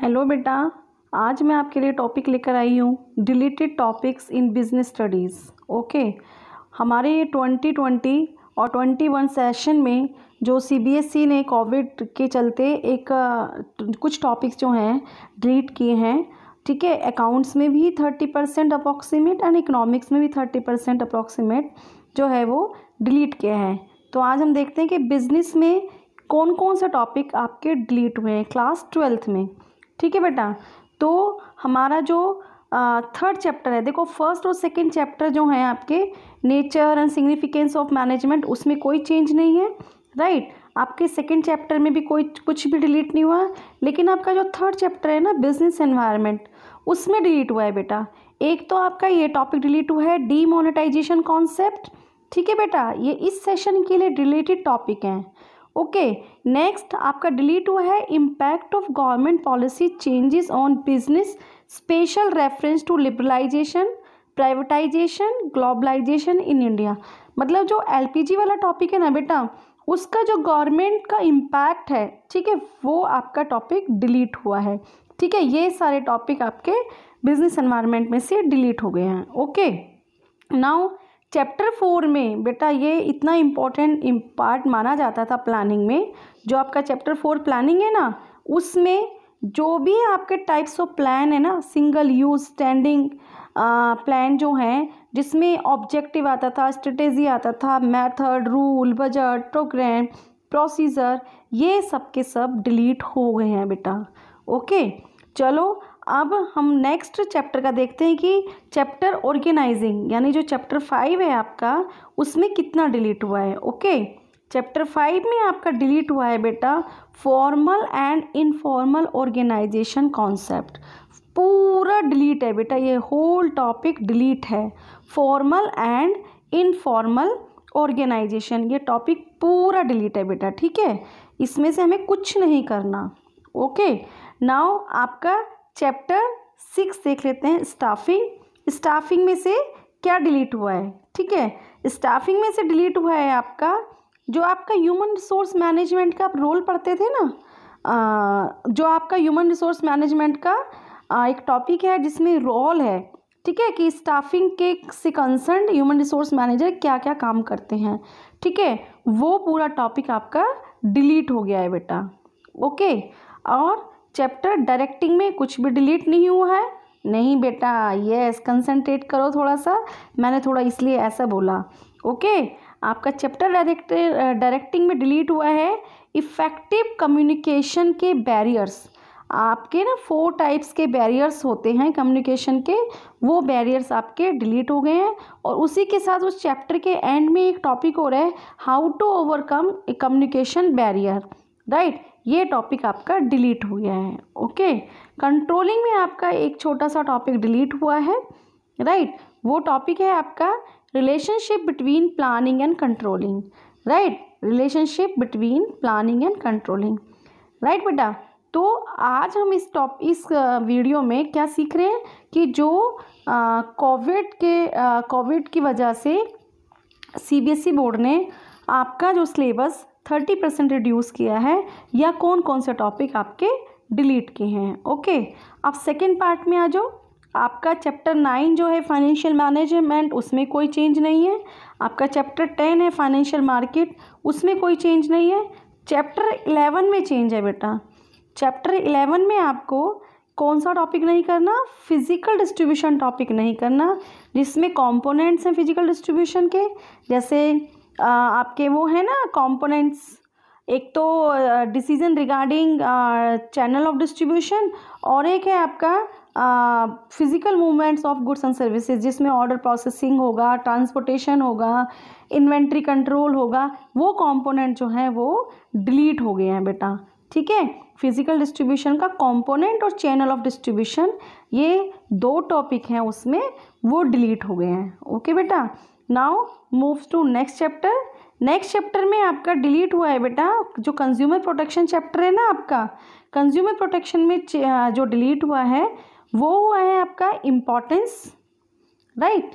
Hello बेटा आज मैं आपके लिए टॉपिक लेकर आई हूँ deleted topics in business studies okay हमारे 2020 ट्वेंटी ट्वेंटी और ट्वेंटी वन सेशन में जो सीबीएसई e ने कोविड के चलते एक कुछ टॉपिक्स जो हैं डिलीट किए हैं ठीक है अकाउंट्स में भी thirty percent approximate and economics में भी थर्टी परसेंट अप्रॉक्सीमेट जो है वो डिलीट किया है तो आज हम देखते हैं कि बिज़नेस में कौन कौन से टॉपिक आपके डिलीट हुए हैं क्लास ट्वेल्थ में ठीक है बेटा तो हमारा जो थर्ड चैप्टर है देखो फर्स्ट और सेकंड चैप्टर जो हैं आपके nature and significance of management उसमें कोई चेंज नहीं है राइट right? आपके सेकंड चैप्टर में भी कोई कुछ भी डिलीट नहीं हुआ लेकिन आपका जो थर्ड चैप्टर है ना बिजनेस एनवायरनमेंट उसमें डिलीट हुआ है बेटा एक तो आपका ये टॉपिक डिलीट हुआ है डीमोनेटाइजेशन कॉन्सेप्ट ठीक है बेटा ये इस सेशन के लिए रिलेटेड टॉपिक हैं ओके नेक्स्ट आपका डिलीट हुआ है impact of government policy changes on business special reference to liberalisation privatisation globalisation in India मतलब जो एलपीजी वाला टॉपिक है ना बेटा उसका जो गवर्नमेंट का इम्पैक्ट है ठीक है वो आपका टॉपिक डिलीट हुआ है ठीक है ये सारे टॉपिक आपके बिजनेस एनवायरमेंट में से डिलीट हो गए हैं ओके नाउ चैप्टर फोर में बेटा ये इतना इम्पोर्टेंट पार्ट माना जाता था प्लानिंग में जो आपका चैप्टर फोर प्लानिंग है ना उसमें जो भी आपके टाइप्स ऑफ प्लान है ना सिंगल यूज स्टैंडिंग प्लान जो हैं जिसमें ऑब्जेक्टिव आता था स्ट्रेटेजी आता था method rule budget programme procedure ये सब के सब डिलीट हो गए हैं बेटा ओके चलो अब हम नेक्स्ट चैप्टर का देखते हैं कि चैप्टर ऑर्गेनाइजिंग यानी जो चैप्टर फाइव है आपका उसमें कितना डिलीट हुआ है ओके चैप्टर फाइव में आपका डिलीट हुआ है बेटा formal and informal organisation concept पूरा डिलीट है बेटा ये होल टॉपिक डिलीट है फॉर्मल एंड इनफॉर्मल ऑर्गेनाइजेशन ये टॉपिक पूरा डिलीट है बेटा ठीक है इसमें से हमें कुछ नहीं करना ओके okay. नाउ आपका चैप्टर सिक्स देख लेते हैं स्टाफिंग स्टाफिंग में से क्या डिलीट हुआ है ठीक है स्टाफिंग में से डिलीट हुआ है आपका जो आपका ह्यूमन रिसोर्स मैनेजमेंट का आप रोल पढ़ते थे ना आ, जो आपका ह्यूमन रिसोर्स मैनेजमेंट का आ, एक टॉपिक है जिसमें रोल है ठीक है कि स्टाफिंग के से कंसर्न ह्यूमन रिसोर्स मैनेजर क्या क्या काम करते हैं ठीक है वो पूरा टॉपिक आपका डिलीट हो गया है बेटा ओके और चैप्टर डायरेक्टिंग में कुछ भी डिलीट नहीं हुआ है नहीं बेटा यस कंसंट्रेट करो थोड़ा सा मैंने थोड़ा इसलिए ऐसा बोला ओके आपका चैप्टर डायरेक्ट डायरेक्टिंग में डिलीट हुआ है इफ़ेक्टिव कम्युनिकेशन के बैरियर्स आपके ना फोर टाइप्स के बैरियर्स होते हैं कम्युनिकेशन के वो बैरियर्स आपके डिलीट हो गए हैं और उसी के साथ उस चैप्टर के एंड में एक टॉपिक हो रहा है how to overcome a communication barrier right ये टॉपिक आपका डिलीट हो गया है ओके कंट्रोलिंग में आपका एक छोटा सा टॉपिक डिलीट हुआ है राइट right? वो टॉपिक है आपका relationship between planning and controlling right relationship between planning and controlling right बेटा तो आज हम इस टॉप इस वीडियो में क्या सीख रहे हैं कि जो कोविड के कोविड की वजह से सीबीएसई e बोर्ड ने आपका जो सिलेबस थर्टी परसेंट रिड्यूस किया है या कौन कौन से टॉपिक आपके डिलीट किए हैं ओके अब सेकेंड पार्ट में आ जाओ आपका चैप्टर नाइन जो है फाइनेंशियल मैनेजमेंट उसमें कोई चेंज नहीं है आपका चैप्टर टेन है फाइनेंशियल मार्केट उसमें कोई चेंज नहीं है चैप्टर इलेवन में चेंज है बेटा चैप्टर इलेवन में आपको कौन सा टॉपिक नहीं करना फिजिकल डिस्ट्रीब्यूशन टॉपिक नहीं करना जिसमें कॉम्पोनेंट्स हैं फिजिकल डिस्ट्रीब्यूशन के जैसे आपके वो है ना कंपोनेंट्स एक तो decision regarding channel of distribution और एक है आपका physical movements of goods and services जिसमें ऑर्डर प्रोसेसिंग होगा ट्रांसपोर्टेशन होगा इन्वेंट्री कंट्रोल होगा वो कंपोनेंट जो हैं वो डिलीट हो गए हैं बेटा ठीक है फिज़िकल डिस्ट्रीब्यूशन का कंपोनेंट और चैनल ऑफ डिस्ट्रीब्यूशन ये दो टॉपिक हैं उसमें वो डिलीट हो गए हैं ओके बेटा now move to next chapter next chapter में आपका डिलीट हुआ है बेटा जो कंज्यूमर प्रोटेक्शन चैप्टर है ना आपका कंज्यूमर प्रोटेक्शन में जो डिलीट हुआ है वो हुआ है आपका importance right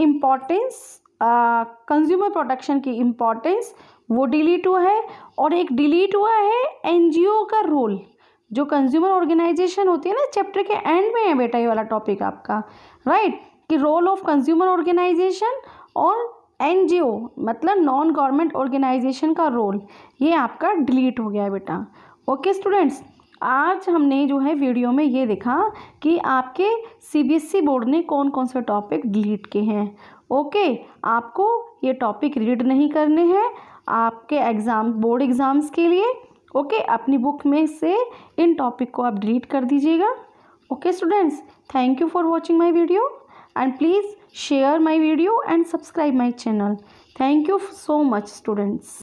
importance consumer protection की इम्पोर्टेंस वो डिलीट हुआ है और एक डिलीट हुआ है एनजीओ का रोल जो कंज्यूमर ऑर्गेनाइजेशन होती है ना चैप्टर के एंड में है बेटा ये वाला टॉपिक आपका राइट right? कि रोल ऑफ कंज्यूमर ऑर्गेनाइजेशन और एन मतलब नॉन गवर्नमेंट ऑर्गेनाइजेशन का रोल ये आपका डिलीट हो गया है बेटा ओके स्टूडेंट्स आज हमने जो है वीडियो में ये देखा कि आपके सीबीएसई बोर्ड e ने कौन कौन से टॉपिक डिलीट किए हैं ओके आपको ये टॉपिक रीड नहीं करने हैं आपके एग्ज़ाम बोर्ड एग्ज़ाम्स के लिए ओके अपनी बुक में से इन टॉपिक को आप डिलीट कर दीजिएगा okay students thank you for watching my video and please share my video and subscribe my channel thank you so much students